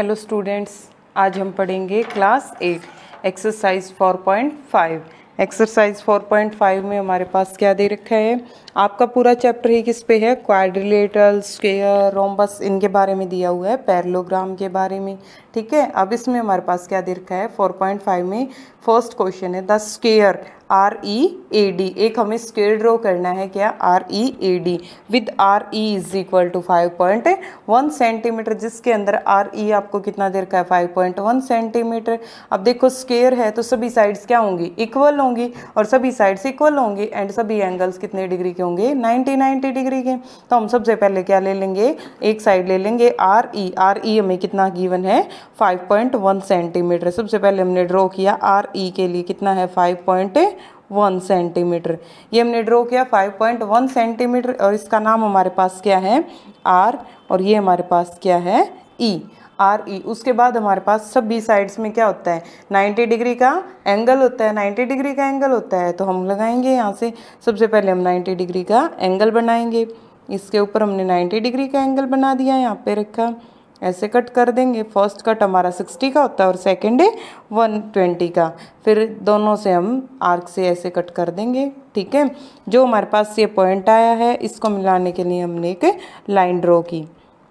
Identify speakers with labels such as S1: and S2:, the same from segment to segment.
S1: hello students आज हम पढ़ेंगे क्लास एट एक्सरसाइज 4.5 एक्सरसाइज 4.5 में हमारे पास क्या दे रखा है आपका पूरा चैप्टर ही किस पे है क्वाड्रिलेटरल स्केयर रोम्बस इनके बारे में दिया हुआ है पैरलोग्राम के बारे में ठीक है अब इसमें हमारे पास क्या दे रखा है 4.5 में फर्स्ट क्वेश्चन है the square R E A D एक हमें स्केयर ड्रॉ करना है क्या R E A D with R E is equal to five point one centimetre जिसके अंदर आर ई e आपको कितना दे रखा है फाइव पॉइंट वन सेंटीमीटर अब देखो स्केयर है तो सभी साइड्स क्या होंगी इक्वल होंगी और सभी साइड्स इक्वल होंगी एंड सभी एंगल्स कितने डिग्री के होंगे नाइन्टी नाइन्टी डिग्री के तो हम सबसे पहले क्या ले लेंगे एक साइड ले लेंगे आर ई आर ई हमें कितना गिवन है 5.1 सेंटीमीटर सबसे पहले हमने ड्रॉ किया आर ई e के लिए कितना है 5.1 सेंटीमीटर ये हमने ड्रॉ किया 5.1 सेंटीमीटर और इसका नाम हमारे पास क्या है आर और ये हमारे पास क्या है ई आर ई उसके बाद हमारे पास सभी साइड्स में क्या होता है 90 डिग्री का एंगल होता है 90 डिग्री का एंगल होता है तो हम लगाएंगे यहाँ से सबसे पहले हम 90 डिग्री का एंगल बनाएंगे इसके ऊपर हमने 90 डिग्री का एंगल बना दिया यहाँ पे रखा ऐसे कट कर देंगे फर्स्ट कट हमारा सिक्सटी का होता है और सेकेंड है वन ट्वेंटी का फिर दोनों से हम आर्क से ऐसे कट कर देंगे ठीक है जो हमारे पास ये पॉइंट आया है इसको मिलाने के लिए हमने एक लाइन ड्रॉ की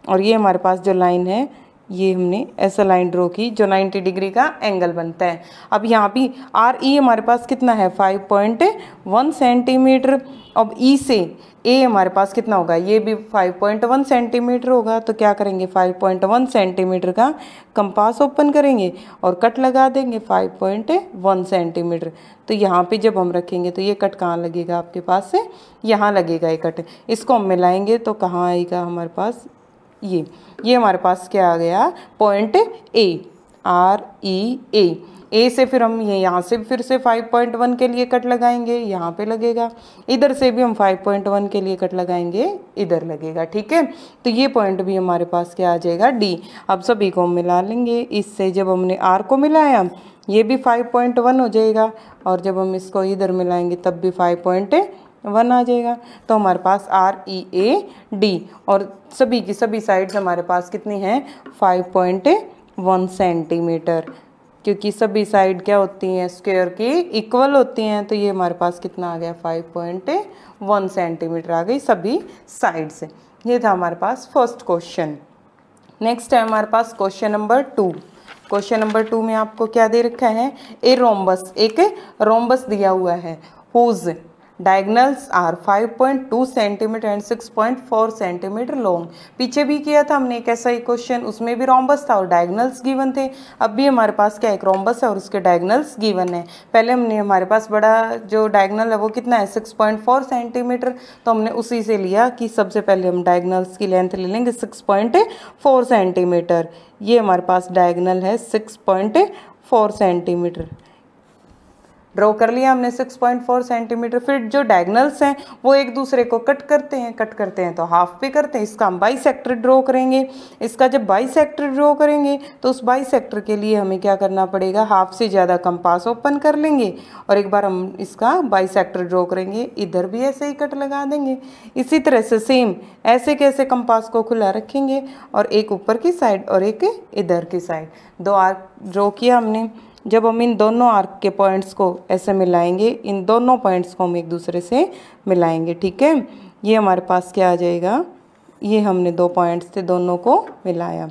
S1: और ये हमारे पास जो लाइन है ये हमने ऐसा लाइन ड्रो की जो 90 डिग्री का एंगल बनता है अब यहाँ भी आर ई हमारे पास कितना है 5.1 सेंटीमीटर अब ई e से ए हमारे पास कितना होगा ये भी 5.1 सेंटीमीटर होगा तो क्या करेंगे 5.1 सेंटीमीटर का कंपास ओपन करेंगे और कट लगा देंगे 5.1 सेंटीमीटर तो यहाँ पे जब हम रखेंगे तो ये कट कहाँ लगेगा आपके पास से यहाँ लगेगा ये कट इसको हम मिलाएंगे तो कहाँ आएगा हमारे पास ये ये हमारे पास क्या आ गया पॉइंट ए आर ई ए ए से फिर हम ये यहाँ से फिर से 5.1 के लिए कट लगाएंगे यहाँ पे लगेगा इधर से भी हम 5.1 के लिए कट लगाएंगे इधर लगेगा ठीक है तो ये पॉइंट भी हमारे पास क्या आ जाएगा डी अब सभी को मिला लेंगे इससे जब हमने आर को मिलाया ये भी 5.1 हो जाएगा और जब हम इसको इधर मिलाएंगे तब भी 5.1 वन आ जाएगा तो हमारे पास आर ई ए डी और सभी की सभी साइड्स हमारे पास कितनी हैं फाइव पॉइंट वन सेंटीमीटर क्योंकि सभी साइड क्या होती हैं स्क्वेयर की इक्वल होती हैं तो ये हमारे पास कितना आ गया फाइव पॉइंट वन सेंटीमीटर आ गई सभी साइड से ये था हमारे पास फर्स्ट क्वेश्चन नेक्स्ट है हमारे पास question number two question number two में आपको क्या दे रखा है ए रोम्बस एक रोम्बस दिया हुआ है whose diagonals are 5.2 centimetre and 6.4 centimetre long पीछे भी किया था हमने एक ऐसा ही क्वेश्चन उसमें भी रोम्बस था और डायगनल्स गिवन थे अब भी हमारे पास क्या एक रोम्बस है और उसके डायगनल्स गिवन है पहले हमने हमारे पास बड़ा जो डायगनल है वो कितना है 6.4 सेंटीमीटर तो हमने उसी से लिया कि सबसे पहले हम डायगनल्स की लेंथ ले लेंगे फोर सेंटीमीटर ये हमारे पास डायगनल है फोर सेंटीमीटर ड्रॉ कर लिया हमने 6.4 सेंटीमीटर फिर जो डायगनल्स हैं वो एक दूसरे को कट करते हैं कट करते हैं तो हाफ पे करते हैं इसका हम बाई सेक्टर ड्रॉ करेंगे इसका जब बाई सेक्टर ड्रॉ करेंगे तो उस बाई सेक्टर के लिए हमें क्या करना पड़ेगा हाफ से ज़्यादा कंपास ओपन कर लेंगे और एक बार हम इसका बाई सेक्टर ड्रॉ करेंगे इधर भी ऐसे ही कट लगा देंगे इसी तरह से सेम ऐसे कैसे कंपास को खुला रखेंगे और एक ऊपर की साइड और एक इधर की साइड दो आर्क ड्रॉ किया हमने जब हम इन दोनों आर्क के पॉइंट्स को ऐसे मिलाएंगे इन दोनों पॉइंट्स को हम एक दूसरे से मिलाएंगे ठीक है ये हमारे पास क्या आ जाएगा ये हमने दो पॉइंट्स थे दोनों को मिलाया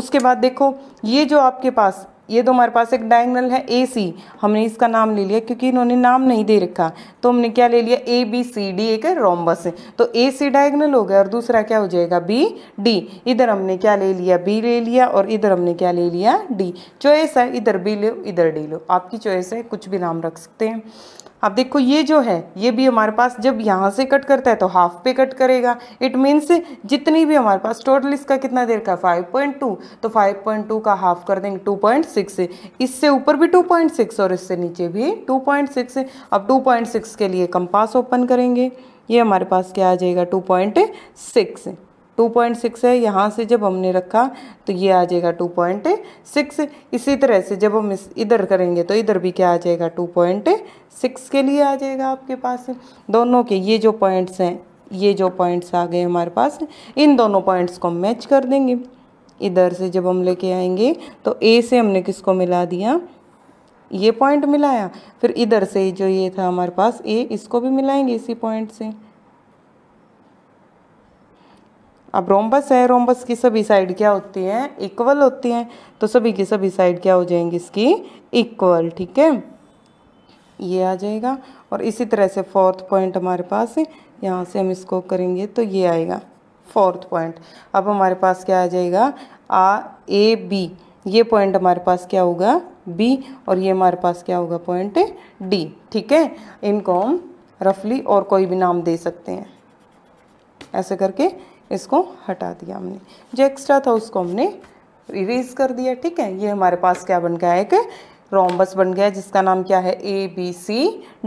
S1: उसके बाद देखो ये जो आपके पास ये तो हमारे पास एक डायगनल है ए सी हमने इसका नाम ले लिया क्योंकि इन्होंने नाम नहीं दे रखा तो हमने क्या ले लिया ए बी सी डी एक रोम्बस है तो ए सी डायगनल हो गया और दूसरा क्या हो जाएगा बी डी इधर हमने क्या ले लिया बी ले लिया और इधर हमने क्या ले लिया डी चॉइस है इधर बी लो इधर डी लो आपकी चॉइस है कुछ भी नाम रख सकते हैं अब देखो ये जो है ये भी हमारे पास जब यहाँ से कट करता है तो हाफ पे कट करेगा इट मीन्स जितनी भी हमारे पास टोटल इसका कितना देर का फाइव पॉइंट टू तो फाइव पॉइंट टू का हाफ कर देंगे टू पॉइंट सिक्स इससे ऊपर भी टू पॉइंट सिक्स और इससे नीचे भी टू पॉइंट सिक्स अब टू पॉइंट सिक्स के लिए कंपास ओपन करेंगे ये हमारे पास क्या आ जाएगा टू पॉइंट सिक्स 2.6 है यहाँ से जब हमने रखा तो ये आ जाएगा 2.6 इसी तरह से जब हम इस इधर करेंगे तो इधर भी क्या आ जाएगा 2.6 के लिए आ जाएगा आपके पास दोनों के ये जो पॉइंट्स हैं ये जो पॉइंट्स आ गए हमारे पास इन दोनों पॉइंट्स को मैच कर देंगे इधर से जब हम लेके आएंगे तो ए से हमने किसको मिला दिया ये पॉइंट मिलाया फिर इधर से जो ये था हमारे पास ए इसको भी मिलाएंगे इसी पॉइंट से अब रोम्बस है रोम्बस की सभी साइड क्या होती हैं इक्वल होती हैं तो सभी की सभी साइड क्या हो जाएंगी इसकी इक्वल ठीक है ये आ जाएगा और इसी तरह से फोर्थ पॉइंट हमारे पास यहाँ से हम इसको करेंगे तो ये आएगा फोर्थ पॉइंट अब हमारे पास क्या आ जाएगा आ ए बी ये पॉइंट हमारे पास क्या होगा बी और ये हमारे पास क्या होगा पॉइंट डी ठीक है इनको हम रफली और कोई भी नाम दे सकते हैं ऐसे करके इसको हटा दिया हमने जो एक्स्ट्रा था उसको हमने इरेज कर दिया ठीक है ये हमारे पास क्या बन गया एक रोम्बस बन गया जिसका नाम क्या है ए बी सी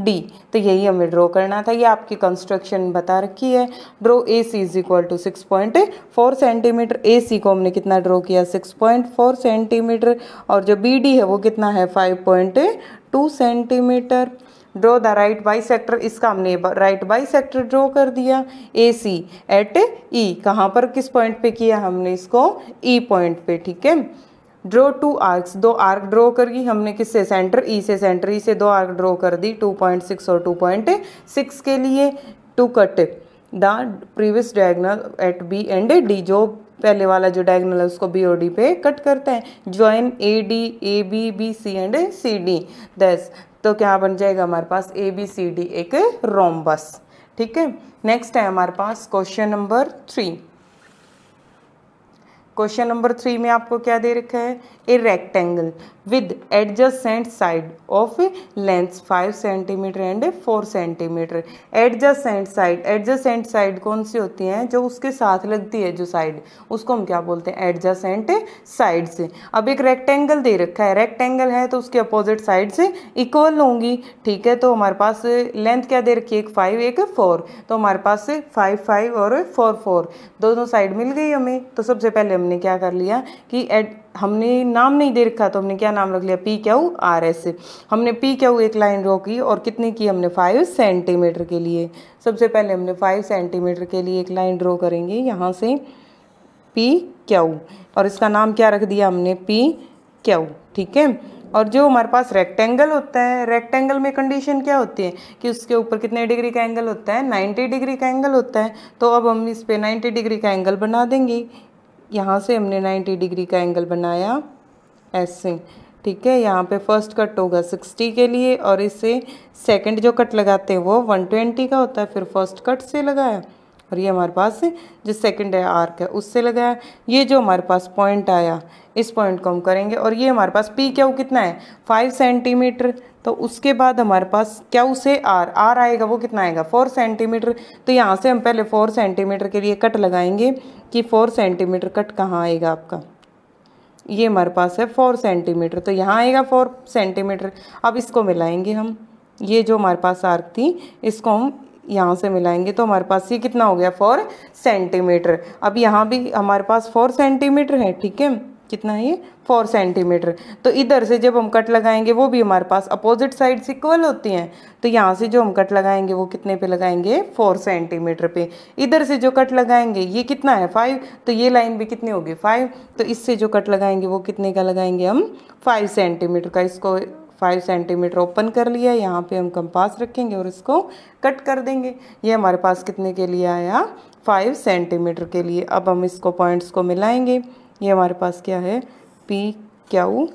S1: डी तो यही हमें ड्रॉ करना था ये आपकी कंस्ट्रक्शन बता रखी है draw A C is equal to six point four centimetre A C को हमने कितना ड्रॉ किया सिक्स पॉइंट फोर सेंटीमीटर और जो बी डी है वो कितना है five point two centimetre draw the right bisector इसका हमने राइट बाई सेक्टर ड्रॉ कर दिया ए सी एट ई कहाँ पर किस पॉइंट पे किया हमने इसको ई e पॉइंट पे ठीक है ड्रॉ टू आर्क्स दो आर्क ड्रॉ करी हमने किससे सेंटर ई e से सेंटर ई e से दो आर्क ड्रॉ कर दी टू पॉइंट सिक्स और टू पॉइंट सिक्स के लिए to cut the previous diagonal at B and D जो पहले वाला जो डायगनल है उसको बी ओ डी पे कट करता है join A D A B B C and C D दस तो क्या बन जाएगा हमारे पास ए बी सी डी एक रोमबस ठीक है नेक्स्ट है हमारे पास question number three question number three में आपको क्या दे रखा है A rectangle with adjacent side of length five centimetre and four centimetre adjacent side adjacent side कौन सी होती हैं जो उसके साथ लगती है जो साइड उसको हम क्या बोलते हैं एडजस्टेंट साइड से अब एक रेक्टेंगल दे रखा है रेक्टेंगल है तो उसके अपोजिट साइड से इक्वल होंगी ठीक है तो हमारे पास लेंथ क्या दे रखी है एक फाइव एक फोर तो हमारे पास फाइव फाइव और फोर फोर दोनों साइड मिल गई हमें तो सबसे पहले हमने हमने क्या कर लिया कि एड हमने नाम नहीं दे रखा तो हमने क्या नाम रख लिया पी क्यू आर एस हमने पी क्यू एक लाइन रो की और कितने की हमने फाइव सेंटीमीटर के लिए सबसे पहले हमने फाइव सेंटीमीटर के लिए एक लाइन ड्रॉ करेंगे यहाँ से पी क्यू और इसका नाम क्या रख दिया हमने पी क्यू ठीक है और जो हमारे पास रेक्टेंगल होता है रेक्टेंगल में कंडीशन क्या होती है कि उसके ऊपर कितने डिग्री का एंगल होता है 90 डिग्री का एंगल होता है तो अब हम इस पर 90 डिग्री का एंगल बना देंगे यहाँ से हमने 90 डिग्री का एंगल बनाया ऐसे ठीक है यहाँ पे फर्स्ट कट होगा 60 के लिए और इसे सेकंड जो कट लगाते हैं वो 120 का होता है फिर फर्स्ट कट से लगाया और ये हमारे पास जो सेकंड है आर्क है उससे लगाया ये जो हमारे पास पॉइंट आया इस पॉइंट को हम करेंगे और ये हमारे पास पी क्यू कितना है फाइव सेंटीमीटर तो उसके बाद हमारे पास क्या से आर आर आएगा वो कितना आएगा फोर सेंटीमीटर तो यहाँ से हम पहले फोर सेंटीमीटर के लिए कट लगाएंगे कि फोर सेंटीमीटर कट कहाँ आएगा आपका ये हमारे पास है फोर सेंटीमीटर तो यहाँ आएगा फोर सेंटीमीटर अब इसको मिलाएंगे हम ये जो हमारे पास आर्क थी इसको हम यहाँ से मिलाएंगे तो हमारे पास ये कितना हो गया फोर सेंटीमीटर अब यहाँ भी हमारे पास फोर सेंटीमीटर है ठीक है कितना ये फोर सेंटीमीटर तो इधर से जब हम कट लगाएंगे वो भी हमारे पास अपोजिट साइड से इक्वल होती हैं तो यहाँ से जो हम कट लगाएंगे वो कितने पे लगाएंगे फोर सेंटीमीटर पे इधर से जो कट लगाएंगे ये कितना है फाइव तो ये लाइन भी कितनी होगी फाइव तो इससे जो कट लगाएंगे वो कितने का लगाएंगे हम फाइव सेंटीमीटर का इसको फाइव सेंटीमीटर ओपन कर लिया यहाँ पे हम कंपास रखेंगे और इसको कट कर देंगे ये हमारे पास कितने के लिए आया फाइव सेंटीमीटर के लिए अब हम इसको पॉइंट्स को मिलाएंगे ये हमारे पास क्या है पी क्यू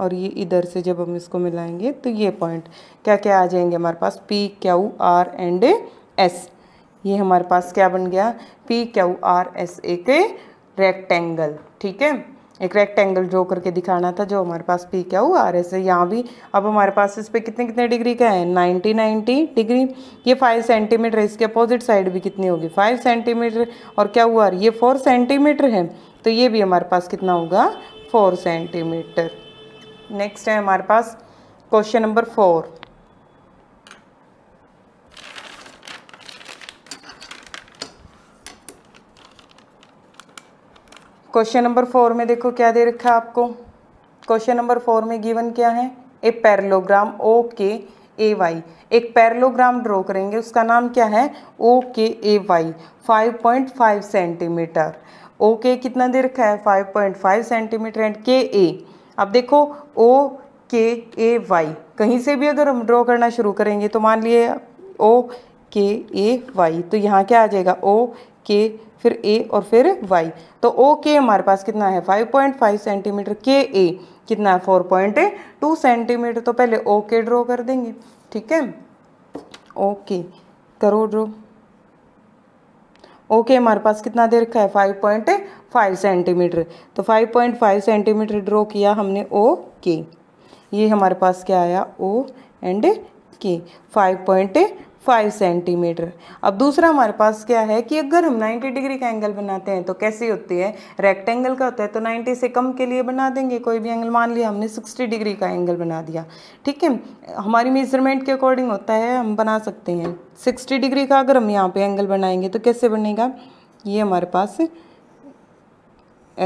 S1: और ये इधर से जब हम इसको मिलाएंगे तो ये पॉइंट क्या क्या आ जाएंगे हमारे पास P Q R and S ये हमारे पास क्या बन गया पी क्यू आर एस एक रेक्टेंगल ठीक है एक रेक्टेंगल ड्रो करके दिखाना था जो हमारे पास पी क्या हुआ आर एस है यहाँ भी अब हमारे पास इस पर कितने कितने डिग्री का है नाइन्टी नाइन्टी डिग्री ये फाइव सेंटीमीटर है इसके अपोजिट साइड भी कितनी होगी फाइव सेंटीमीटर और क्या हुआ ये फोर सेंटीमीटर है तो ये भी हमारे पास कितना होगा फोर सेंटीमीटर नेक्स्ट है हमारे पास question number four question number four में देखो क्या दे रखा है आपको क्वेश्चन नंबर फोर में गिवन क्या है A parallelogram O K A Y एक पैरलोग्राम ड्रॉ करेंगे उसका नाम क्या है O K A Y five point five centimetre O K कितना दे रखा है five point five centimetre and K A अब देखो ओ के ए वाई कहीं से भी अगर हम ड्रॉ करना शुरू करेंगे तो मान लिए ओ के ए वाई तो यहाँ क्या आ जाएगा ओ के फिर ए और फिर वाई तो ओ के हमारे पास कितना है 5.5 सेंटीमीटर के ए कितना है 4.2 सेंटीमीटर तो पहले ओ के ड्रॉ कर देंगे ठीक है ओके करो ड्रॉ ओके हमारे पास कितना दे रखा है 5.5 सेंटीमीटर तो 5.5 सेंटीमीटर ड्रॉ किया हमने ओ के ये हमारे पास क्या आया ओ एंड के 5.5 फाइव सेंटीमीटर अब दूसरा हमारे पास क्या है कि अगर हम 90 डिग्री का एंगल बनाते हैं तो कैसी होती है रेक्टेंगल का होता है तो 90 से कम के लिए बना देंगे कोई भी एंगल मान लिया हमने 60 डिग्री का एंगल बना दिया ठीक है हमारी मेजरमेंट के अकॉर्डिंग होता है हम बना सकते हैं 60 डिग्री का अगर हम यहाँ पर एंगल बनाएंगे तो कैसे बनेगा ये हमारे पास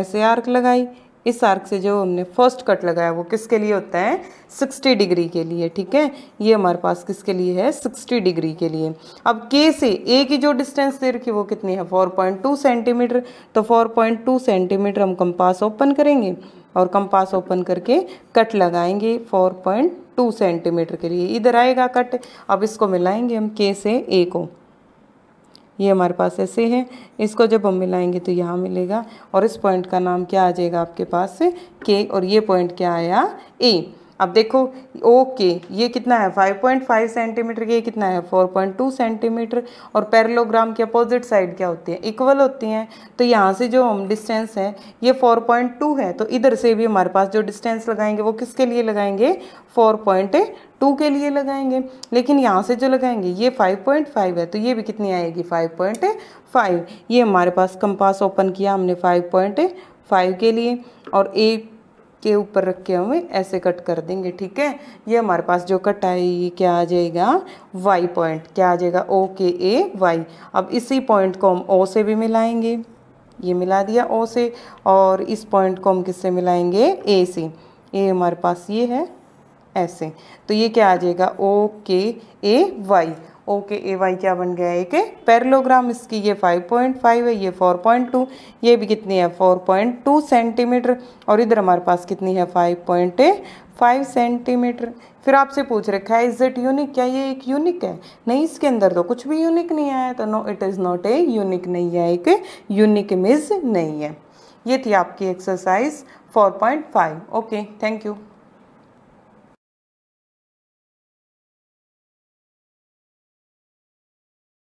S1: ऐसे आर्क लगाई इस आर्क से जो हमने फर्स्ट कट लगाया वो किसके लिए होता है 60 डिग्री के लिए ठीक है ये हमारे पास किसके लिए है 60 डिग्री के लिए अब के से ए की जो डिस्टेंस दे रखी वो कितनी है 4.2 सेंटीमीटर तो 4.2 सेंटीमीटर हम कंपास ओपन करेंगे और कंपास ओपन करके कट लगाएंगे 4.2 सेंटीमीटर के लिए इधर आएगा कट अब इसको मिलाएंगे हम के से ए को ये हमारे पास ऐसे है इसको जब हम मिलाएंगे तो यहाँ मिलेगा और इस पॉइंट का नाम क्या आ जाएगा आपके पास के और ये पॉइंट क्या आया ए अब देखो ओके ये कितना है 5.5 सेंटीमीटर ये कितना है 4.2 सेंटीमीटर और पैरलोग्राम की अपोजिट साइड क्या होती है इक्वल होती हैं तो यहाँ से जो हम डिस्टेंस है ये 4.2 है तो इधर से भी हमारे पास जो डिस्टेंस लगाएंगे वो किसके लिए लगाएंगे 4.2 के लिए लगाएंगे लेकिन यहाँ से जो लगाएंगे ये 5.5 है तो ये भी कितनी आएगी 5.5 ये हमारे पास कंपास ओपन किया हमने 5.5 के लिए और एक के ऊपर रखे हुए ऐसे कट कर देंगे ठीक है ये हमारे पास जो कट है ये क्या आ जाएगा वाई पॉइंट क्या आ जाएगा ओ के ए वाई अब इसी पॉइंट को हम ओ से भी मिलाएंगे ये मिला दिया ओ से और इस पॉइंट को हम किससे मिलाएंगे ए से ए हमारे पास ये है ऐसे तो ये क्या आ जाएगा ओ K A Y O K A Y क्या बन गया एक पैरलोग्राम इसकी ये 5.5 है ये 4.2 ये भी कितनी है 4.2 सेंटीमीटर और इधर हमारे पास कितनी है 5.5 सेंटीमीटर फिर आपसे पूछ रखा है इज इट यूनिक क्या ये एक यूनिक है नहीं इसके अंदर तो कुछ भी यूनिक नहीं आया तो no it is not a unique नहीं है एक यूनिक मिज नहीं है ये थी आपकी एक्सरसाइज 4.5 ओके थैंक यू